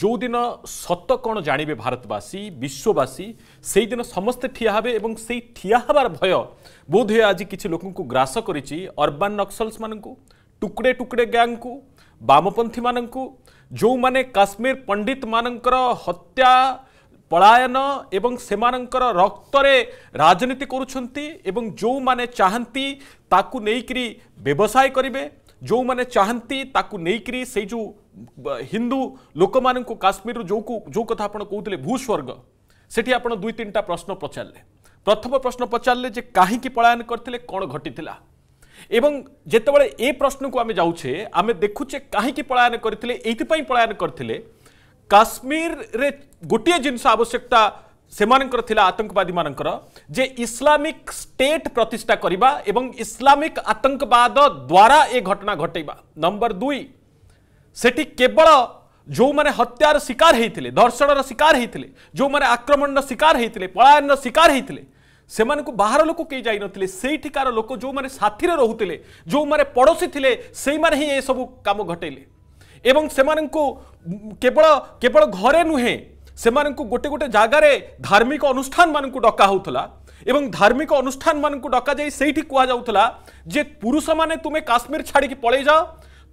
ଯେଉଁଦିନ ସତ କ'ଣ ଜାଣିବେ ଭାରତବାସୀ ବିଶ୍ୱବାସୀ ସେଇଦିନ ସମସ୍ତେ ଠିଆ ହେବେ ଏବଂ ସେଇ ଠିଆ ହେବାର ଭୟ ବୋଧହୁଏ ଆଜି କିଛି ଲୋକଙ୍କୁ ଗ୍ରାସ କରିଛି ଅର୍ବାନ୍ ନକ୍ସଲ୍ସମାନଙ୍କୁ ଟୁକଡ଼େ ଟୁକଡ଼େ ଗ୍ୟାଙ୍ଗକୁ ବାମପନ୍ଥୀମାନଙ୍କୁ ଯେଉଁମାନେ କାଶ୍ମୀର ପଣ୍ଡିତମାନଙ୍କର ହତ୍ୟା ପଳାୟନ ଏବଂ ସେମାନଙ୍କର ରକ୍ତରେ ରାଜନୀତି କରୁଛନ୍ତି ଏବଂ ଯେଉଁମାନେ ଚାହାନ୍ତି ତାକୁ ନେଇକରି ବ୍ୟବସାୟ କରିବେ जो मैंने चाहती ताकूरी से जो हिंदू लोक मानू काश्मीर जो जो कथ कहते भूस्वर्ग से आप दुई तीन टा प्रश्न पचारे प्रथम प्रश्न पचारे कहीं पलायन करते कौन घटी एवं जितेबाद ए प्रश्न को आम जाऊे आम देखुचे कहीं पलायन करते ये पलायन करश्मीर गोटे जिनस आवश्यकता से आतंकवादी मान जे इस्लामिक स्टेट प्रतिष्ठा करवा इस्लामिक आतंकवाद द्वारा ये घटना घटे नंबर दुई से केवल जो मैंने हत्यार शिकार होते धर्षण शिकार होते जो मैंने आक्रमण शिकार होते पलायन शिकार होते से बाहर लोक कई जा ठिकार लोक जो मैंने साथी रोते जो मैंने पड़ोसी थे से सब कम घटेले केवल केवल घरे नुहे गोटे गोटे जगार धार्मिक अनुष्ठान मान डका एवं धार्मिक अनुष्ठान मानक डक से कहला जे पुरुष मैंने तुम्हें काश्मीर छाड़ी पलै जाओ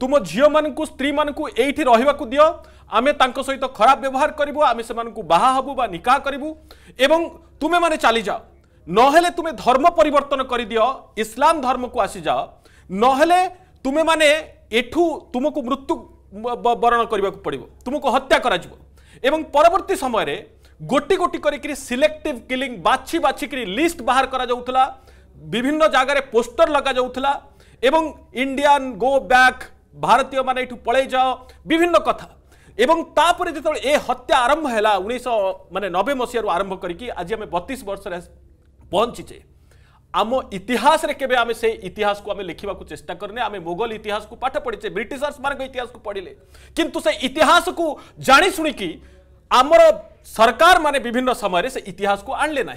तुम झील मान स्त्री मानी रहा दि आम तहत खराब व्यवहार करूँ आम से बाहबू निकाह करूँ तुम्हें मैंने चली जाओ ना तुम्हें धर्म पर दि इसलाम धर्म को आसी जाओ ना तुम्हें मैंने तुमको मृत्यु बरण करने को पड़ो तुमको हत्या करा करा এবং পরবর্তী সময়ের গোটি গোটি করি সিলেক্টিভ কিলিং বাছি বাছিকি লিস্ট বাহার করা যাওয়া বিভিন্ন জায়গায় পোস্টর লগা যাওয়া এবং ইন্ডিয়ান গো ব্যাক ভারতীয় মানে এটু পলাই যাও বিভিন্ন কথা এবং তাপরে যেত এ হত্যা আরম্ভ হল উনিশশো মানে নবে মশিয়ার আরম্ভ করি আজ আমি বতিশ বর্ষে পৌঁছিছে आम इतिहास केवे से इतिहास को आम लिखा चेस्टा करने आम मोगल इतिहास को पाठ पढ़ीचे ब्रिटिशर्स मान इतिहास को पढ़ले किंतु से इतिहास को जाणी कि आमर सरकार माने विभिन्न समय से इतिहास को आणले ना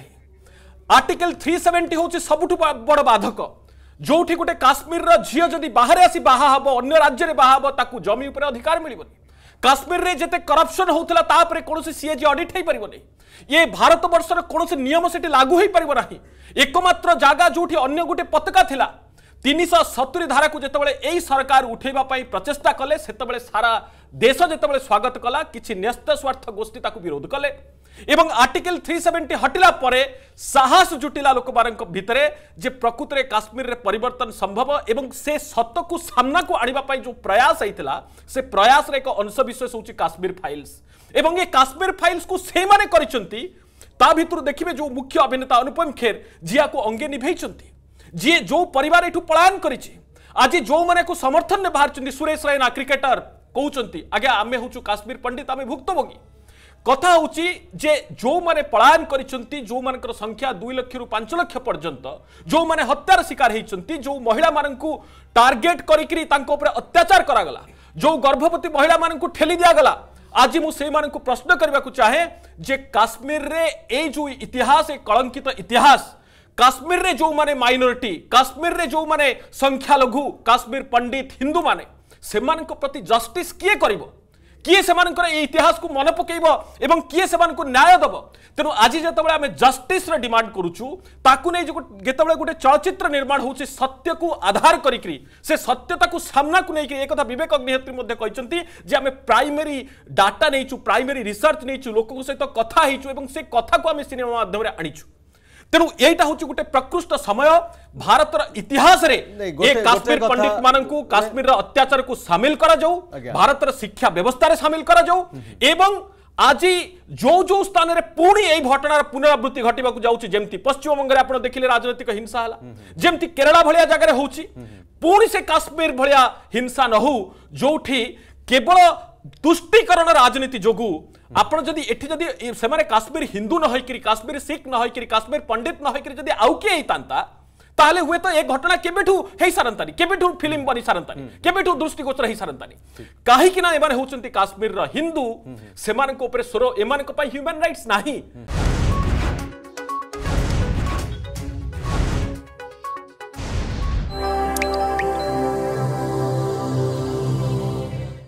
आर्टिकल थ्री सेवेन्टी हूँ सब बड़ बाधक जो गोटे काश्मीर झील जदि बाहर आसी बाहा हम अन्य राज्य बाहा हम जमी अधिकार मिलनी কাশ্মীরে যেতে করপশন হোলা তাপরে কোণী সিএজি অডিট হয়ে পাব না এ ভারতবর্ষর কোণী নিয়ম সেটি লাগু হয়ে পাব না একমাত্র জায়গা যেটি অন্য গোটে পতাকা লা তিনশহ সতুরি ধারাকে যেতবে এই সরকার উঠাইবা প্রচেষ্টা কলে সেতবে সারা দেশ যেতবে স্বাগত কলা কিছু ন্যস্ত স্বার্থ গোষ্ঠী তাকে বিরোধ কলে एवं आर्टिकल 370 सेवेन्टी हटला साहस जुटिला लोक भितरे जे प्रकृत में काश्मीर रे परिवर्तन संभव एवं से सत को सामना को आने जो प्रयास होता से प्रयास एक अंशविशेष हूँ काश्मीर फाइल्स एवं ये काश्मीर फाइल्स को से मैंने कर भितर देखिए जो मुख्य अभिनेता अनुपम खेर जी आपको अंगे निभाई जी जो पर पलायन कर आज जो मैंने समर्थन में बाहर सुरेश रैना क्रिकेटर कहते आज्ञा आम हूँ काश्मीर पंडित आम भुक्तभोगी कथा जे जो माने पलायन कर संख्या दुई लक्ष रु पांच लक्ष पर्यंत जो मैंने हत्यार शिकार होती जो महिला मानू टार्गेट करी कर अत्याचार करागला जो गर्भवती महिला मानू ठेली दिगला आज मुझे प्रश्न करने को चाहे जे काश्मीर रे ए जो इतिहास ए कलंकित तो इतिहास काश्मीर रे जो मैंने माइनोरीटी काश्मीर रे जो मैंने संख्यालघु काश्मीर पंडित हिंदू मान से प्रति जस्टिस किए कर କିଏ ସେମାନଙ୍କର ଏ ଇତିହାସକୁ ମନେ ପକାଇବ ଏବଂ କିଏ ସେମାନଙ୍କୁ ନ୍ୟାୟ ଦେବ ତେଣୁ ଆଜି ଯେତେବେଳେ ଆମେ ଜଷ୍ଟିସ୍ର ଡିମାଣ୍ଡ କରୁଛୁ ତାକୁ ନେଇ ଯେତେବେଳେ ଗୋଟେ ଚଳଚ୍ଚିତ୍ର ନିର୍ମାଣ ହେଉଛି ସତ୍ୟକୁ ଆଧାର କରିକିରି ସେ ସତ୍ୟତାକୁ ସାମ୍ନାକୁ ନେଇକିରି ଏକଥା ବିବେକ ଅଗ୍ନିହୋତ୍ରୀ ମଧ୍ୟ କହିଛନ୍ତି ଯେ ଆମେ ପ୍ରାଇମେରୀ ଡାଟା ନେଇଛୁ ପ୍ରାଇମେରୀ ରିସର୍ଚ୍ଚ ନେଇଛୁ ଲୋକଙ୍କ ସହିତ କଥା ହେଇଛୁ ଏବଂ ସେ କଥାକୁ ଆମେ ସିନେମା ମାଧ୍ୟମରେ ଆଣିଛୁ तेणु यहाँ हूँ गोटे प्रकृष्ट समय भारत इतिहास रे गोते, ए काश्मीर पंडित मानू काश्मीर अत्याचार को सामिल कर भारत शिक्षा व्यवस्था सामिल कर आज जो जो स्थान में पुणी यही घटनार पुनरावृत्ति घटे जामती पश्चिम बंगे आप देखिए राजनैतिक हिंसा है हम्म, हम्म। जमी केरला भाया जगह हो काश्मीर भाया हिंसा न हो जो केवल दुष्टिकरण राजनीति जो आपड़ी काश्मीर हिंदू न होकरी काश्मीर शिख न होकर काश्मीर पंडित न होकर आउ किए ताले हुए तो ये घटना के फिल्म बनी हम्म। के दृष्टिगोचर हो सारा कहीं होश्मीर हिंदू से स्वर एम ह्यूमान रईट्स ना